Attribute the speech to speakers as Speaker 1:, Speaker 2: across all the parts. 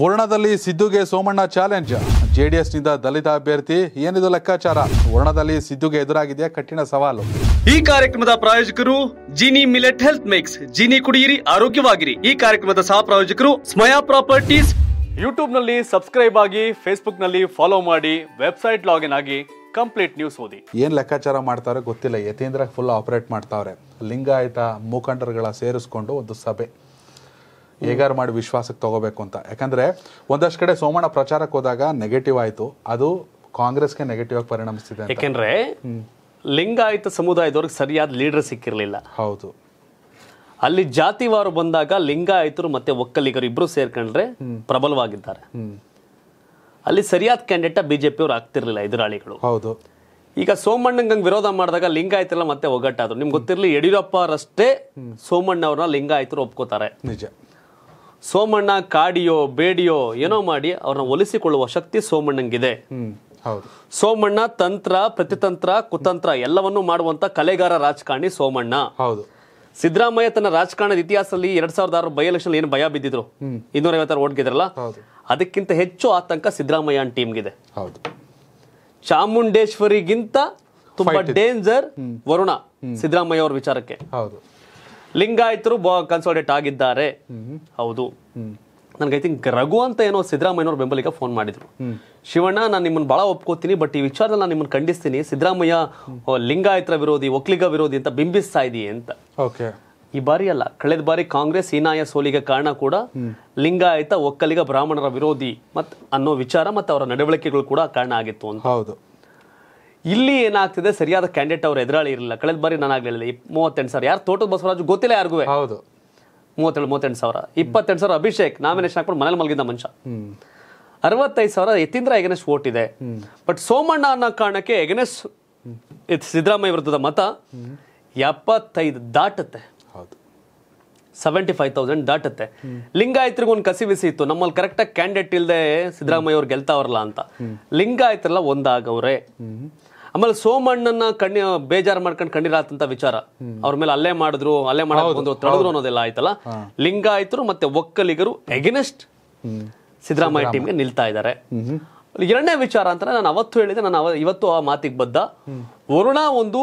Speaker 1: ವರ್ಣದಲ್ಲಿ ಸಿದ್ದುಗೆ Somanna challenge ನಿಂದ ದಲಿತ ಅಭ್ಯರ್ಥಿ ಏನಿದು ಲೆಕ್ಕಾಚಾರ ವರ್ಣದಲ್ಲಿ ಸಿದ್ದುಗೆ ಎದುರಾಗಿದೆಯಾ ಕಠಿಣ ಸವಾಲು
Speaker 2: ಈ ಕಾರ್ಯಕ್ರಮದ ಪ್ರಾಯೋಜಕರು Jini millet health mix Jini ಕುಡಿಯಿರಿ ಆರೋಗ್ಯವಾಗಿರಿ ಈ ಕಾರ್ಯಕ್ರಮದ ಸಹ ಪ್ರಾಯೋಜಕರು ಸ್ಮಯಾ ಪ್ರಾಪರ್ಟೀಸ್ ಯೂಟ್ಯೂಬ್ ನಲ್ಲಿ ಸಬ್ಸ್ಕ್ರೈಬ್ ಆಗಿ ಫೇಸ್ಬುಕ್ ನಲ್ಲಿ ಫಾಲೋ ಮಾಡಿ ವೆಬ್ಸೈಟ್ ಲಾಗಿನ್ ಆಗಿ ಕಂಪ್ಲೀಟ್ ನ್ಯೂಸ್ ಓದಿ
Speaker 1: ಏನು ಲೆಕ್ಕಾಚಾರ ಮಾಡ್ತಾರೆ ಗೊತ್ತಿಲ್ಲ ಯತೀಂದ್ರ ಫುಲ್ ಆಪರೇಟ್ ಮಾಡ್ತಾವ್ರೆ ಲಿಂಗಾಯತ ಮುಖಂಡರುಗಳ ಸೇರಿಸ್ಕೊಂಡು ಒಂದು ಸಭೆ ಹೇಗಾರು ಮಾಡಿ ವಿಶ್ವಾಸಕ್ಕೆ ತಗೋಬೇಕು ಅಂತ ಯಾಕಂದ್ರೆ ಒಂದಷ್ಟು ಕಡೆ ಸೋಮಣ್ಣ ಪ್ರಚಾರಕ್ಕೆ ಹೋದಾಗ ನೆಗೆಟಿವ್ ಆಯಿತು ಅದು ಕಾಂಗ್ರೆಸ್ಗೆ ನೆಗೆಟಿವ್ ಆಗಿ ಪರಿಣಮಿಸ್ತಿದೆ ಯಾಕೆಂದ್ರೆ
Speaker 2: ಲಿಂಗಾಯತ ಸಮುದಾಯದವ್ರಿಗೆ ಸರಿಯಾದ ಲೀಡರ್ ಸಿಕ್ಕಿರಲಿಲ್ಲ ಹೌದು ಅಲ್ಲಿ ಜಾತಿವಾರು ಬಂದಾಗ ಲಿಂಗಾಯತರು ಮತ್ತೆ ಒಕ್ಕಲಿಗರು ಇಬ್ರು ಸೇರ್ಕೊಂಡ್ರೆ ಪ್ರಬಲವಾಗಿದ್ದಾರೆ ಅಲ್ಲಿ ಸರಿಯಾದ ಕ್ಯಾಂಡಿಡೇಟ್ ಬಿಜೆಪಿ ಅವರು ಆಗ್ತಿರ್ಲಿಲ್ಲ ಎದುರಾಳಿಗಳು ಹೌದು ಈಗ ಸೋಮಣ್ಣಂಗ್ ವಿರೋಧ ಮಾಡಿದಾಗ ಲಿಂಗಾಯತರೆಲ್ಲ ಮತ್ತೆ ಒಗ್ಗಟ್ಟಾದ್ರು ನಿಮ್ಗೆ ಗೊತ್ತಿರಲಿ ಯಡಿಯೂರಪ್ಪ ಸೋಮಣ್ಣ ಅವ್ರನ್ನ ಲಿಂಗಾಯತರು ಒಪ್ಕೋತಾರೆ ನಿಜ ಸೋಮಣ್ಣ ಕಾಡಿಯೋ ಬೇಡಿಯೋ ಏನೋ ಮಾಡಿ ಅವ್ರನ್ನ ಒಲಿಸಿಕೊಳ್ಳುವ ಶಕ್ತಿ ಸೋಮಣ್ಣಂಗಿದೆ ಸೋಮಣ್ಣ ತಂತ್ರ ಪ್ರತಿತಂತ್ರ ಕುತಂತ್ರ ಎಲ್ಲವನ್ನೂ ಮಾಡುವಂತ ಕಲೆಗಾರ ರಾಜಕಾರಣಿ ಸೋಮಣ್ಣ ಹೌದು ಸಿದ್ದರಾಮಯ್ಯ ತನ್ನ ರಾಜಕಾರಣದ ಇತಿಹಾಸದಲ್ಲಿ ಎರಡ್ ಸಾವಿರದ ಆರು ಬೈ ಎಲೆಕ್ಷನ್ ಏನು ಭಯ ಬಿದ್ದಿದ್ರು ಇನ್ನೂರ ಐವತ್ತಾರು ಓಟ್ ಗೆದ್ರಲ್ಲ ಅದಕ್ಕಿಂತ ಹೆಚ್ಚು ಆತಂಕ ಸಿದ್ದರಾಮಯ್ಯ ಟೀಮ್ಗಿದೆ ಹೌದು ಚಾಮುಂಡೇಶ್ವರಿಗಿಂತ ತುಂಬಾ ಡೇಂಜರ್ ವರುಣ ಸಿದ್ದರಾಮಯ್ಯ ಅವ್ರ ವಿಚಾರಕ್ಕೆ ಹೌದು ಲಿಂಗಾಯತರು ಕನ್ಸಾಲ್ಟೇಟ್ ಆಗಿದ್ದಾರೆ ಹೌದು ನನಗೆ ಐ ಥಿಂಕ್ ರಘು ಅಂತ ಏನೋ ಅವರು ಬೆಂಬಲಿಗ ಫೋನ್ ಮಾಡಿದ್ರು ಶಿವಣ್ಣ ನಾನು ನಿಮ್ಮನ್ನು ಬಹಳ ಒಪ್ಕೋತೀನಿ ಬಟ್ ಈ ವಿಚಾರದಲ್ಲಿ ನಾನು ನಿಮ್ಮನ್ನು ಖಂಡಿಸ್ತೀನಿ ಸಿದ್ದರಾಮಯ್ಯ ಲಿಂಗಾಯತರ ವಿರೋಧಿ ಒಕ್ಕಲಿಗ ವಿರೋಧಿ ಅಂತ ಬಿಂಬಿಸ್ತಾ ಇದೆಯೇ ಅಂತ ಓಕೆ ಈ ಬಾರಿ ಅಲ್ಲ ಕಳೆದ ಬಾರಿ ಕಾಂಗ್ರೆಸ್ ಹೀನಾಯ ಸೋಲಿಗೆ ಕಾರಣ ಕೂಡ ಲಿಂಗಾಯತ ಒಕ್ಕಲಿಗ ಬ್ರಾಹ್ಮಣರ ವಿರೋಧಿ ಮತ್ ಅನ್ನೋ ವಿಚಾರ ಮತ್ತೆ ಅವರ ನಡವಳಿಕೆಗಳು ಕೂಡ ಕಾರಣ ಆಗಿತ್ತು ಅಂತ ಹೌದು ಇಲ್ಲಿ ಏನಾಗ್ತಿದೆ ಸರಿಯಾದ ಕ್ಯಾಂಡಿಡೇಟ್ ಅವ್ರ ಎದುರಾಳಿ ಇರಲಿಲ್ಲ ಕಳೆದ ಬಾರಿ ನಾನು ಆಗಲಿಲ್ಲ ಮೂವತ್ತೆಂಟು ಸಾವಿರ ಯಾರು ತೋಟದ ಬಸವರಾಜು ಗೊತ್ತಿಲ್ಲ ಯಾರಿಗೂ ಹೌದು ಮೂವತ್ತೇಳು ಮೂವತ್ತೆಂಟು ಸಾವಿರ ಇಪ್ಪತ್ತೆಂಟು ಸಾವಿರ ಅಭಿಷೇಕ್ ನಾಮಿನೇಷನ್ ಹಾಕೊಂಡು ಮನೇಲಿ ಮಲಗಿದ್ದ ಮನುಷ್ಯ ಅರವತ್ತೈದು ಸಾವಿರ ಯತೀಂದ್ರ ಎಗನೆಸ್ಟ್ ವೋಟ್ ಇದೆ ಬಟ್ ಸೋಮಣ್ಣ ಅನ್ನೋ ಕಾರಣಕ್ಕೆ ಎಗನೆಸ್ ಸಿದ್ದರಾಮಯ್ಯ ವಿರುದ್ಧದ ಮತ ಎಪ್ಪತ್ತೈದು ದಾಟುತ್ತೆ ಸೆವೆಂಟಿ ಫೈವ್ ತೌಸಂಡ್ ದಾಟುತ್ತೆ ಲಿಂಗಾಯತ್ರಿಗೂ ಒಂದು ಕಸಿ ಬಿಸಿ ಇತ್ತು ನಮ್ಮಲ್ಲಿ ಕರೆಕ್ಟಾಗಿ ಕ್ಯಾಂಡಿಡೇಟ್ ಇಲ್ಲದೆ ಸಿದ್ದರಾಮಯ್ಯ ಅವ್ರು ಗೆಲ್ತಾವ್ರಲ್ಲ ಅಂತ ಲಿಂಗಾಯತ್ರೆಲ್ಲ ಒಂದಾಗವ್ರೆ ಆಮೇಲೆ ಸೋಮಣ್ಣನ ಕಣ್ಣ ಬೇಜಾರು ಮಾಡ್ಕೊಂಡು ಕಣ್ಣೀರಾತಂತ ವಿಚಾರ ಅವ್ರ ಮೇಲೆ ಅಲ್ಲೇ ಮಾಡಿದ್ರು ಅಲ್ಲೇ ಮಾಡೋದು ತಡೆದ್ರು ಅನ್ನೋದೆಲ್ಲ ಆಯ್ತಲ್ಲ ಲಿಂಗಾಯತರು ಮತ್ತೆ ಒಕ್ಕಲಿಗರು ಎಗೇನೆಸ್ಟ್ ಸಿದ್ದರಾಮಯ್ಯ ಗೆ ನಿಲ್ತಾ ಇದ್ದಾರೆ ಎರಡನೇ ವಿಚಾರ ಅಂತ ನಾನು ಅವತ್ತು ಹೇಳಿದೆ ನಾನು ಇವತ್ತು ಆ ಮಾತಿಗೆ ಬದ್ದ ವರುಣ ಒಂದು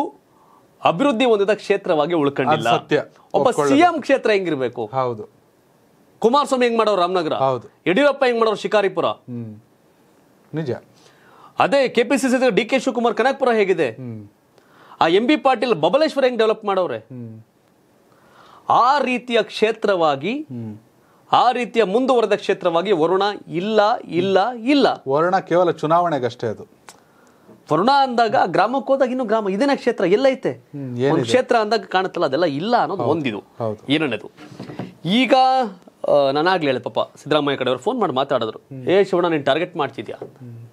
Speaker 2: ಅಭಿವೃದ್ಧಿ ಹೊಂದಿದ ಕ್ಷೇತ್ರವಾಗಿ ಉಳ್ಕೊಂಡಿಲ್ಲ ಒಬ್ಬ ಸಿಎಂ ಕ್ಷೇತ್ರ ಹೆಂಗಿರ್ಬೇಕು ಹೌದು ಕುಮಾರಸ್ವಾಮಿ ಹೆಂಗ್ ಮಾಡೋರು ರಾಮನಗರ ಯಡಿಯೂರಪ್ಪ ಹೆಂಗ್ ಮಾಡೋರು ಶಿಕಾರಿಪುರ ನಿಜ ಅದೇ ಸಿಸಿ ಡಿ ಕೆ ಶಿವಕುಮಾರ್ ಕನಕಪುರ ಹೇಗಿದೆ ಆ ಎಂ ಬಿ ಪಾಟೀಲ್ ಬಬಲೇಶ್ವರ ಹೆಂಗ್ ಡೆವಲಪ್ ಮಾಡವ್ರೆ ಆ ರೀತಿಯ ಕ್ಷೇತ್ರವಾಗಿ ಆ ರೀತಿಯ ಮುಂದುವರೆದ ಕ್ಷೇತ್ರವಾಗಿ ವರುಣ ಇಲ್ಲ ಇಲ್ಲ ಇಲ್ಲ ವರುಣ ಕೇವಲ ಚುನಾವಣೆಗಷ್ಟೇ ಅದು ವರುಣ ಅಂದಾಗ ಗ್ರಾಮಕ್ಕೆ ಹೋದಾಗ ಇನ್ನು ಗ್ರಾಮ ಇದೇನ ಕ್ಷೇತ್ರ ಎಲ್ಲ ಐತೆ ಒಂದು ಕ್ಷೇತ್ರ ಅಂದಾಗ ಕಾಣುತ್ತಲ್ಲ ಅದೆಲ್ಲ ಇಲ್ಲ ಅನ್ನೋದು ಒಂದಿದು ಏನನ್ನದು ಈಗ ನಾನಾಗ್ಲಿ ಹೇಳಿ ಪಾಪ ಸಿದ್ದರಾಮಯ್ಯ ಕಡೆಯವರು ಫೋನ್ ಮಾಡಿ ಮಾತಾಡಿದ್ರು ಏ ಶಿವಣ್ಣ ನೀನು ಟಾರ್ಗೆಟ್ ಮಾಡ್ತಿದ್ಯಾ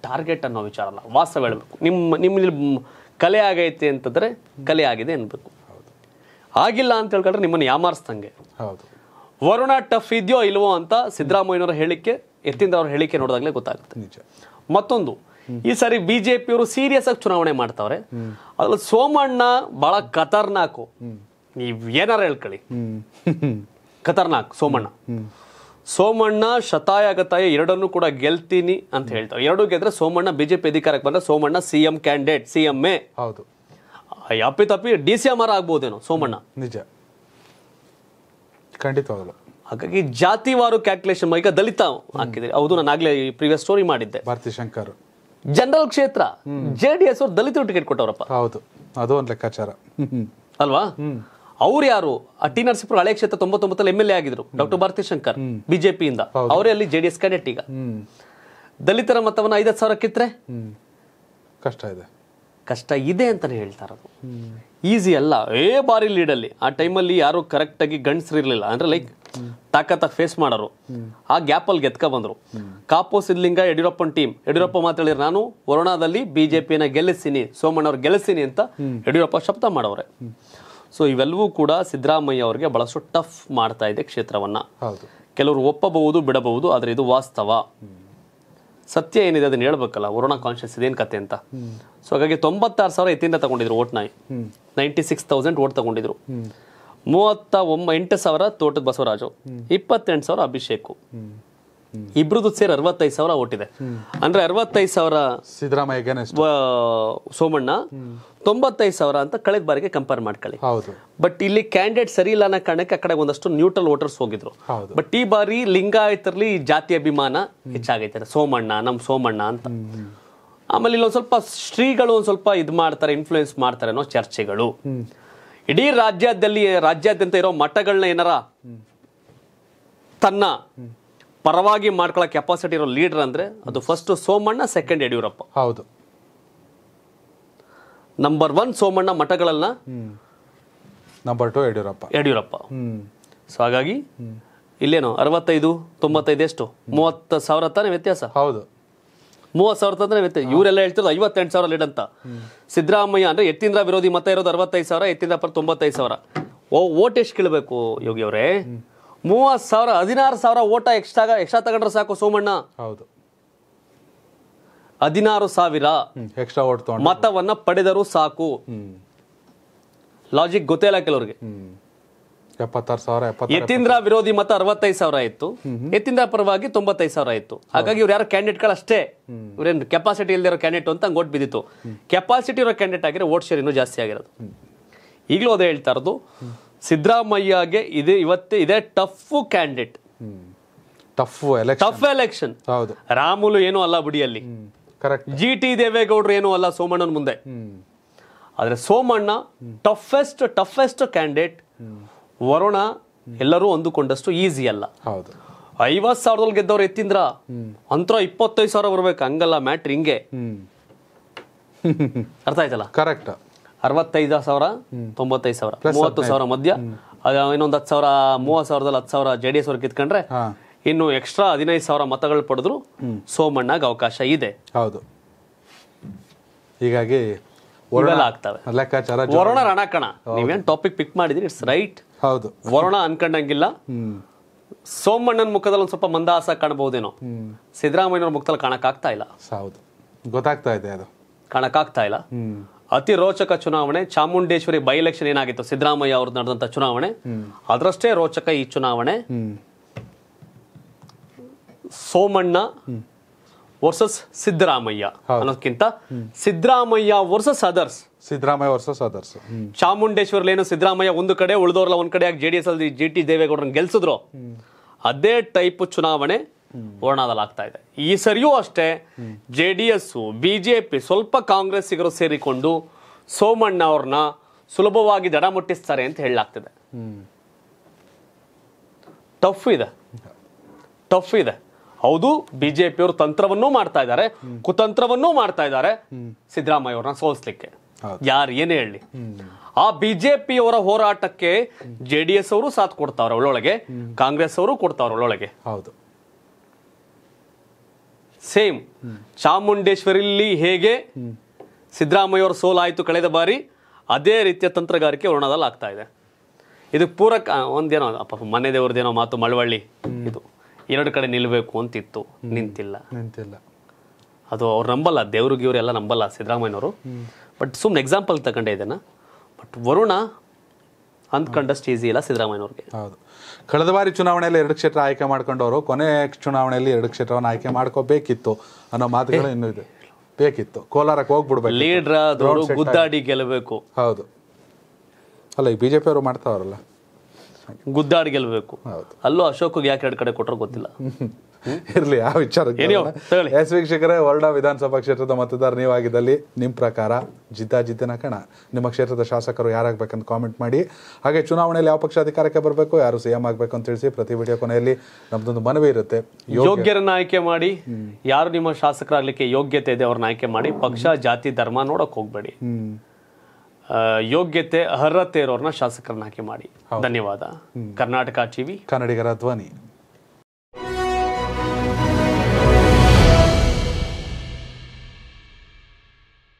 Speaker 2: ಟಾರ್ಗೆಟ್ ಅನ್ನೋ ವಿಚಾರ ಅಲ್ಲ ವಾಸ್ತವ ಹೇಳಬೇಕು ನಿಮ್ಮ ನಿಮ್ಮಲ್ಲಿ ಕಲೆ ಆಗೈತೆ ಅಂತಂದರೆ ಕಲೆ ಆಗಿದೆ ಅನ್ಬೇಕು ಆಗಿಲ್ಲ ಅಂತ ಹೇಳ್ಕೊಂಡ್ರೆ ನಿಮ್ಮನ್ನು ಯಾಮಾರಿಸ್ದಂಗೆ ವರುಣ ಟಫ್ ಇದೆಯೋ ಇಲ್ವೋ ಅಂತ ಸಿದ್ದರಾಮಯ್ಯನವರ ಹೇಳಿಕೆ ಎತ್ತಿಂದ ಅವ್ರ ಹೇಳಿಕೆ ನೋಡಿದಾಗಲೇ ಗೊತ್ತಾಗುತ್ತೆ ಮತ್ತೊಂದು ಈ ಸಾರಿ ಅವರು ಸೀರಿಯಸ್ ಆಗಿ ಚುನಾವಣೆ ಮಾಡ್ತಾವ್ರೆ ಅದ್ರಲ್ಲಿ ಸೋಮಣ್ಣ ಬಹಳ ಖತರ್ನಾಕು ನೀವ್ ಏನಾರ ಹೇಳ್ಕೊಳ್ಳಿ ಖತರ್ನಾಕ್ ಸೋಮಣ್ಣ ಸೋಮಣ್ಣ ಶತಾಯ ಗತಾಯ ಎರಡನ್ನು ಕೂಡ ಗೆಲ್ತೀನಿ ಅಂತ ಹೇಳ್ತಾರೆ ಎರಡು ಗೆದ್ರೆ ಸೋಮಣ್ಣ ಬಿಜೆಪಿ ಅಧಿಕಾರಕ್ಕೆ ಬಂದ್ರೆ ಸೋಮಣ್ಣ ಸಿಎಂ ಕ್ಯಾಂಡಿಡೇಟ್ ಸಿಎಂ ಎ ಹೌದು ಅಪ್ಪಿ ತಪ್ಪಿ ಡಿ ಸಿ ಎಂ ಆರ್ ಆಗ್ಬೋದೇನೋ ಸೋಮಣ್ಣ
Speaker 1: ನಿಜ ಖಂಡಿತ
Speaker 2: ಹಾಗಾಗಿ ಜಾತಿವಾರು ಕ್ಯಾಲ್ಕುಲೇಷನ್ ಈಗ ದಲಿತ ಹಾಕಿದ್ರೆ ಹೌದು ನಾನು ಆಗ್ಲೇ ಪ್ರೀವಿಯಸ್ ಸ್ಟೋರಿ ಮಾಡಿದ್ದೆ ಭಾರತಿ ಶಂಕರ್ ಜನರಲ್ ಕ್ಷೇತ್ರ ಜೆ ಡಿ ಎಸ್ ದಲಿತರು ಟಿಕೆಟ್ ಕೊಟ್ಟವ್ರಪ್ಪ ಹೌದು ಅದು ಒಂದು ಲೆಕ್ಕಾಚಾರ ಅಲ್ವಾ ಅವ್ರು ಯಾರು ಟಿ ನರಸೀಪುರ ಹಳೆ ಕ್ಷೇತ್ರ ತೊಂಬತ್ತೊಂಬತ್ತಲ್ಲಿ ಎಮ್ ಎಲ್ ಎ ಆಗಿದ್ರು ಡಾಕ್ಟರ್ ಭಾರತಿ ಶಂಕರ್ ಬಿಜೆಪಿಯಿಂದ ಅವರೇ ಅಲ್ಲಿ ಜೆಡಿಎಸ್ ಕ್ಯಾಂಡೆಟ್ ಈಗ ದಲಿತರ ಮತವನ್ನ ಐದತ್ತು ಸಾವಿರ ಕಿತ್ತರೆ ಕಷ್ಟ ಇದೆ ಕಷ್ಟ ಇದೆ ಅಂತಾನೆ ಹೇಳ್ತಾರ ಈಸಿ ಅಲ್ಲ ಏ ಬಾರಿ ಲೀಡಲ್ಲಿ ಆ ಟೈಮಲ್ಲಿ ಯಾರು ಕರೆಕ್ಟ್ ಕರೆಕ್ಟಾಗಿ ಗಂಡಸ್ರಿರ್ಲಿಲ್ಲ ಅಂದ್ರೆ ಲೈಕ್ ತಾಕತ್ತ ಫೇಸ್ ಮಾಡೋರು ಆ ಅಲ್ಲಿ ಗೆದ್ಕ ಬಂದ್ರು ಕಾಪು ಸಿದ್ಲಿಂಗ ಯಡಿಯೂರಪ್ಪನ ಟೀಮ್ ಯಡಿಯೂರಪ್ಪ ಮಾತಾಡಿದ್ರೆ ನಾನು ವರುಣಾದಲ್ಲಿ ಬಿಜೆಪಿನ ಗೆಲ್ಲಿಸ್ತೀನಿ ಸೋಮಣ್ಣವ್ರು ಗೆಲ್ಲಿಸ್ತೀನಿ ಅಂತ ಯಡಿಯೂರಪ್ಪ ಶಬ್ದ ಮಾಡವ್ರೆ ಸೊ ಇವೆಲ್ಲವೂ ಕೂಡ ಸಿದ್ದರಾಮಯ್ಯ ಅವರಿಗೆ ಬಹಳಷ್ಟು ಟಫ್ ಮಾಡ್ತಾ ಇದೆ ಕ್ಷೇತ್ರವನ್ನ ಕೆಲವರು ಒಪ್ಪಬಹುದು ಬಿಡಬಹುದು ಆದರೆ ಇದು ವಾಸ್ತವ ಸತ್ಯ ಏನಿದೆ ಅದನ್ನ ಹೇಳ್ಬೇಕಲ್ಲ ವರ್ಣ ಕಾನ್ಶಿಯಸ್ ಇದೇನ್ ಕತೆ ಅಂತ ಸೊ ಹಾಗಾಗಿ ತೊಂಬತ್ತಾರು ಸಾವಿರ ಎತ್ತಿಂದ ತಗೊಂಡಿದ್ರು ನಾಯಿ ನೈಂಟಿ ಸಿಕ್ಸ್ ತೌಸಂಡ್ ಓಟ್ ತಗೊಂಡಿದ್ರು ಮೂವತ್ತ ಒಂಬ ಎಂಟು ಸಾವಿರ ತೋಟದ ಬಸವರಾಜು ಇಪ್ಪತ್ತೆಂಟು ಸಾವಿರ ಅಭಿಷೇಕು ಇಬ್ರದ್ದು ಸೇರಿ ಅರವತ್ತೈದು ಸಾವಿರ ಇದೆ ಅಂದ್ರೆ ಅರವತ್ತೈದು ಸಾವಿರ ಸಿದ್ದರಾಮಯ್ಯ ಸೋಮಣ್ಣ ತೊಂಬತ್ತೈದು ಸಾವಿರ ಅಂತ ಕಳೆದ ಬಾರಿಗೆ ಕಂಪೇರ್ ಮಾಡ್ಕೊಳ್ಳಿ ಬಟ್ ಇಲ್ಲಿ ಕ್ಯಾಂಡಿಡೇಟ್ ಸರಿ ಇಲ್ಲ ಅನ್ನೋ ಕಾರಣಕ್ಕೆ ಆ ಕಡೆ ಒಂದಷ್ಟು ನ್ಯೂಟ್ರಲ್ ವೋಟರ್ಸ್ ಹೋಗಿದ್ರು ಬಟ್ ಈ ಬಾರಿ ಲಿಂಗಾಯತರಲ್ಲಿ ಜಾತಿ ಅಭಿಮಾನ ಹೆಚ್ಚಾಗೈತೆ ಸೋಮಣ್ಣ ನಮ್ ಸೋಮಣ್ಣ ಅಂತ ಆಮೇಲೆ ಇಲ್ಲಿ ಒಂದ್ ಸ್ವಲ್ಪ ಶ್ರೀಗಳು ಒಂದ್ ಸ್ವಲ್ಪ ಇದು ಮಾಡ್ತಾರೆ ಇನ್ಫ್ಲೂಯೆನ್ಸ್ ಮಾಡ್ತಾರೆ ಅನ್ನೋ ಚರ್ಚೆಗಳು ಇಡೀ ರಾಜ್ಯದಲ್ಲಿ ರಾಜ್ಯಾದ್ಯಂತ ಇರೋ ಮಠಗಳನ್ನ ಏನಾರ ತನ್ನ ಪರವಾಗಿ ಮಾಡ್ಕೊಳ್ಳೋ ಕೆಪಾಸಿಟಿ ಇರೋ ಲೀಡರ್ ಅಂದ್ರೆ ಅದು ಫಸ್ಟ್ ಸೋಮಣ್ಣ ಸೆಕೆಂಡ್ ಯಡಿಯೂರಪ್ಪ ಹೌದು ನಂಬರ್ ಒನ್ ಸೋಮಣ್ಣ ಮಠಗಳನ್ನ
Speaker 1: number two Yediyurappa Yediyurappa
Speaker 2: so ಹಾಗಾಗಿ ಇಲ್ಲೇನು ಅರವತ್ತೈದು ತೊಂಬತ್ತೈದು ಎಷ್ಟು ಮೂವತ್ತು ಸಾವಿರ ತಾನೇ ವ್ಯತ್ಯಾಸ ಹೌದು ಮೂವತ್ತು ಸಾವಿರ ತಂದ್ರೆ ವ್ಯತ್ಯಾಸ ಇವರೆಲ್ಲ ಹೇಳ್ತಿರೋ ಐವತ್ತೆಂಟು ಸಾವಿರ ಲೀಡ್ ಅಂತ ಸಿದ್ದರಾಮಯ್ಯ ಅಂದ್ರೆ ಎತ್ತಿಂದ್ರ ವಿರೋಧಿ ಮತ ಇರೋದು ಅರವತ್ತೈದು ಸಾವಿರ ಎತ್ತಿಂದ ಪರ ತೊಂಬತ್ತೈದು ಸಾವಿರ ಓ ಓಟ್ ಎಷ್ಟು ಕೇಳಬೇಕು ಯೋಗಿ ಅವರೇ ಮೂವತ್ತು ಸಾವಿರ ಹದಿನಾರು ಸಾವಿರ ಓಟ ಎಕ್ಸ್ಟ್ರಾ ಎಕ್ಸ್ಟ್ರಾ ತಗೊಂಡ್ರೆ ಸಾಕು ಸೋಮಣ್ಣ ಹೌದು ಹದಿನಾರು ಸಾವಿರ ಎಕ್ಸ್ಟ್ರಾ ಓಟ್ ಮತವನ್ನ ಪಡೆದರೂ ಸಾಕು
Speaker 1: ಲಾಜಿಕ್ ಗೊತ್ತೇ ಇಲ್ಲ ಕೆಲವರಿಗೆ ಎಪ್ಪತ್ತಾರು ಸಾವಿರ ಯತೀಂದ್ರ
Speaker 2: ವಿರೋಧಿ ಮತ ಅರವತ್ತೈದು ಸಾವಿರ ಆಯ್ತು ಯತೀಂದ್ರ ಪರವಾಗಿ ತೊಂಬತ್ತೈದು ಸಾವಿರ ಆಯ್ತು ಹಾಗಾಗಿ ಇವ್ರು ಕ್ಯಾಂಡಿಡೇಟ್ ಕ್ಯಾಂಡಿಡೇಟ್ಗಳು ಅಷ್ಟೇ ಇವ್ರೇನು ಕೆಪಾಸಿಟಿ ಇಲ್ಲದೆ ಇರೋ ಕ್ಯಾಂಡಿಡೇಟ್ ಅಂತ ಹಂಗೆ ಬಿದ್ದಿತ್ತು ಕೆಪಾಸಿಟಿ ಇರೋ ಕ್ಯಾಂಡಿಡೇಟ್ ಆಗಿರೋ ಓಟ್ ಶೇರ್ ಇನ್ನೂ ಜಾಸ್ತಿ ಆಗಿರೋದು ಈಗಲೂ ಅದೇ ಹೇಳ್ತಾ ಇರೋದು ಸಿದ್ದರಾಮಯ್ಯಗೆ ಇದೆ ಇವತ್ತೇ ಇದೇ tough candidate tough election tough election ಹೌದು ರಾಮುಲು ಏನು ಅಲ್ಲ ಬುಡಿಯಲ್ಲಿ ಜಿ ಟಿ ದೇವೇಗೌಡರು ಏನು ಅಲ್ಲ ಸೋಮಣ್ಣನ ಮುಂದೆ ಆದರೆ Somanna toughest toughest candidate Varuna ಎಲ್ಲರೂ ಅಂದುಕೊಂಡಷ್ಟು ಈಸಿ ಅಲ್ಲ ಹೌದು ಐವತ್ತು ಸಾವಿರದಲ್ಲಿ ಗೆದ್ದವ್ರು ಎತ್ತಿಂದ್ರ ಅಂತರ ಇಪ್ಪತ್ತೈದು ಸಾವಿರ ಬರ್ಬೇಕು ಹಂಗಲ್ಲ ಮ್ಯಾಟ್ರ್ ಹಿಂಗೆ ಅರ್ಥ ಆಯ್ತಲ್ಲ ಕರೆಕ್ಟ್ ಅರವತ್ತೈದು ಸಾವಿರ ತೊಂಬತ್ತೈದು ಸಾವಿರ ಮೂವತ್ತು ಸಾವಿರ ಮಧ್ಯ ಇನ್ನೊಂದು ಹತ್ತು ಸಾವಿರ ಮೂವತ್ತು ಸಾವಿರದಲ್ಲಿ ಹತ್ತು ಸಾವಿರ ಜೆ ಡಿ ಎಸ್ ಕಿತ್ಕೊಂಡ್ರೆ ಇನ್ನು ಎಕ್ಸ್ಟ್ರಾ ಹದಿನೈದು ಸಾವಿರ ಮತಗಳು ಪಡೆದ್ರು ಸೋಮಣ್ಣಗೆ ಅವಕಾಶ ಇದೆ
Speaker 1: ಹೌದು ಹೀಗಾಗಿ ವರುಣ ರಣಕಣ
Speaker 2: ನೀವೇನ್ ಟಾಪಿಕ್ ಪಿಕ್ ಮಾಡಿದ್ರಿ ಇಟ್ಸ್ ರೈಟ್ ಹೌದು ವರುಣ ಅನ್ಕೊಂಡಂಗಿಲ್ಲ ಸೋಮಣ್ಣನ ಮುಖದಲ್ಲಿ ಒಂದ್ ಸ್ವಲ್ಪ ಮಂದಾಸ ಕಾಣಬಹುದೇನೋ ಸಿದ್ದರಾಮಯ್ಯವ್ರ ಮುಖದಲ್ಲಿ ಕಾಣಕ್ಕಾಗ್ತಾ ಇಲ್ಲ ಹೌದು
Speaker 1: ಗೊತ್ತಾಗ್ತಾ ಇದೆ ಅದು
Speaker 2: ಕಾಣಕ್ಕಾಗ್ತಾ ಇಲ್ಲ ಅತಿ ರೋಚಕ ಚುನಾವಣೆ ಚಾಮುಂಡೇಶ್ವರಿ ಬೈ ಎಲೆಕ್ಷನ್ ಏನಾಗಿತ್ತು ಸಿದ್ದರಾಮಯ್ಯ ಅವರು ನಡೆದಂತ ಚುನಾವಣೆ ಅದರಷ್ಟೇ ರೋಚಕ ಈ ಚುನಾವಣೆ ಸೋಮಣ್ಣ ವರ್ಸಸ್ ಸಿದ್ದರಾಮಯ್ಯ ಅನ್ನೋದಕ್ಕಿಂತ Siddaramaiah versus others
Speaker 1: Siddaramaiah versus others
Speaker 2: ಚಾಮುಂಡೇಶ್ವರಲ್ಲಿ ಏನು ಸಿದ್ದರಾಮಯ್ಯ ಒಂದು ಕಡೆ ಉಳಿದವ್ರಲ್ಲ ಒಂದ್ ಕಡೆ ಜೆಡಿಎಸ್ ಅಲ್ಲಿ ಜಿ ಟಿ ದೇವೇಗೌಡರನ್ನ ಗೆಲ್ಸಿದ್ರು ಅದೇ ಟೈಪ್ ಚುನಾವಣೆ ಪೂರ್ಣಾದಲಾಗ್ತಾ ಇದೆ ಈ ಸರಿಯೂ ಅಷ್ಟೇ ಜೆ ಡಿ ಸ್ವಲ್ಪ ಕಾಂಗ್ರೆಸ್ಸಿಗರು ಸೇರಿಕೊಂಡು ಸೋಮಣ್ಣ ಅವ್ರನ್ನ ಸುಲಭವಾಗಿ ದಡ ಮುಟ್ಟಿಸ್ತಾರೆ ಅಂತ ಹೇಳಲಾಗ್ತಿದೆ ಟಫ್ ಇದೆ ಟಫ್ ಇದೆ ಹೌದು ಬಿಜೆಪಿಯವರು ತಂತ್ರವನ್ನೂ ಮಾಡ್ತಾ ಇದ್ದಾರೆ ಕುತಂತ್ರವನ್ನೂ ಮಾಡ್ತಾ ಇದ್ದಾರೆ ಸಿದ್ದರಾಮಯ್ಯ ಅವ್ರನ್ನ ಸೋಲಿಸ್ಲಿಕ್ಕೆ ಯಾರು ಏನೇ ಹೇಳಿ ಆ ಬಿಜೆಪಿಯವರ ಹೋರಾಟಕ್ಕೆ ಜೆ ಡಿ ಎಸ್ ಅವರು ಸಾಥ್ ಕೊಡ್ತಾವ್ರೆ ಒಳ್ಳೊಳಗೆ ಕಾಂಗ್ರೆಸ್ ಅವರು ಕೊಡ್ತಾವ್ರೆ ಒಳ್ಳೊಳಗೆ ಹೌದು ಸೇಮ್ ಚಾಮುಂಡೇಶ್ವರಿಲಿ ಹೇಗೆ ಸಿದ್ದರಾಮಯ್ಯವರ ಸೋಲಾಯಿತು ಕಳೆದ ಬಾರಿ ಅದೇ ರೀತಿಯ ತಂತ್ರಗಾರಿಕೆ ವರ್ಣದಲ್ಲಿ ಆಗ್ತಾ ಇದೆ ಇದು ಪೂರಕ ಒಂದೇನೋ ಅಪ್ಪ ಮನೆ ದೇವ್ರದ್ದೇನೋ ಮಾತು ಮಳವಳ್ಳಿ ಇದು ಎರಡು ಕಡೆ ನಿಲ್ಲಬೇಕು ಅಂತಿತ್ತು ನಿಂತಿಲ್ಲ ನಿಂತಿಲ್ಲ ಅದು ಅವ್ರು ನಂಬಲ್ಲ ದೇವ್ರಿಗೆ ಇವರೆಲ್ಲ ನಂಬಲ್ಲ ಸಿದ್ದರಾಮಯ್ಯನವರು ಬಟ್ ಸುಮ್ಮನೆ ಎಕ್ಸಾಂಪಲ್ ತಗೊಂಡೆ ಇದನ್ನು ಬಟ್ ವರುಣ ಅಂದ್ಕೊಂಡಷ್ಟು ಈಸಿ ಇಲ್ಲ ಅವ್ರಿಗೆ
Speaker 1: ಹೌದು ಕಳೆದ ಬಾರಿ ಚುನಾವಣೆಯಲ್ಲಿ ಎರಡು ಕ್ಷೇತ್ರ ಆಯ್ಕೆ ಮಾಡ್ಕೊಂಡವರು ಕೊನೆ ಚುನಾವಣೆಯಲ್ಲಿ ಎರಡು ಕ್ಷೇತ್ರವನ್ನು ಆಯ್ಕೆ ಮಾಡ್ಕೋಬೇಕಿತ್ತು ಅನ್ನೋ ಮಾತುಗಳು ಇನ್ನೂ ಇದೆ ಬೇಕಿತ್ತು ಕೋಲಾರಕ್ಕೆ ಹೋಗ್ಬಿಡ್ಬೇಕು ಲೀಡ್ರ್ ಗುದ್ದಾಡಿ ಗೆಲ್ಲಬೇಕು ಹೌದು ಅಲ್ಲ ಈ ಬಿಜೆಪಿ ಅವರು ಮಾಡ್ತಾವ್ರಲ್ಲ
Speaker 2: ಗುದ್ದಾಡಿ ಗೆಲ್ಬೇಕು ಅಲ್ಲೂ ಅಶೋಕ್ಗೆ ಯಾಕೆ ಎರಡು ಕಡೆ ಕೊಟ್ಟರು ಗೊತ್ತಿಲ್ಲ
Speaker 1: ಇರ್ಲಿ ಆ ವಿಚಾರ ಎಸ್ ವೀಕ್ಷಕರೇ ವರ್ಡ ವಿಧಾನಸಭಾ ಕ್ಷೇತ್ರದ ಮತದಾರ ನೀವಾಗಿದ್ದಲ್ಲಿ ನಿಮ್ಮ ಪ್ರಕಾರ ಜಿದ್ದಿನ ಕಣ ನಿಮ್ಮ ಕ್ಷೇತ್ರದ ಶಾಸಕರು ಯಾರಾಗಬೇಕಂತ ಕಾಮೆಂಟ್ ಮಾಡಿ ಹಾಗೆ ಚುನಾವಣೆಯಲ್ಲಿ ಯಾವ ಪಕ್ಷ ಅಧಿಕಾರಕ್ಕೆ ಬರಬೇಕು ಯಾರು ಸಿಎಂ ಆಗಬೇಕು ಅಂತ ತಿಳಿಸಿ ಪ್ರತಿ ವಿಡಿಯೋ ಕೊನೆಯಲ್ಲಿ ನಮ್ದೊಂದು ಮನವಿ ಇರುತ್ತೆ ಯೋಗ್ಯರನ್ನ
Speaker 2: ಆಯ್ಕೆ ಮಾಡಿ ಯಾರು ನಿಮ್ಮ ಶಾಸಕರಾಗಲಿಕ್ಕೆ ಯೋಗ್ಯತೆ ಇದೆ ಅವ್ರನ್ನ ಆಯ್ಕೆ ಮಾಡಿ ಪಕ್ಷ ಜಾತಿ ಧರ್ಮ ನೋಡಕ್ ಹೋಗ್ಬೇಡಿ ಯೋಗ್ಯತೆ ಅರ್ಹತೆ ಇರೋರ್ನ ಶಾಸಕರನ್ನ ಮಾಡಿ ಧನ್ಯವಾದ ಕರ್ನಾಟಕ ಟಿವಿ ಕನ್ನಡಿಗರ ಧ್ವನಿ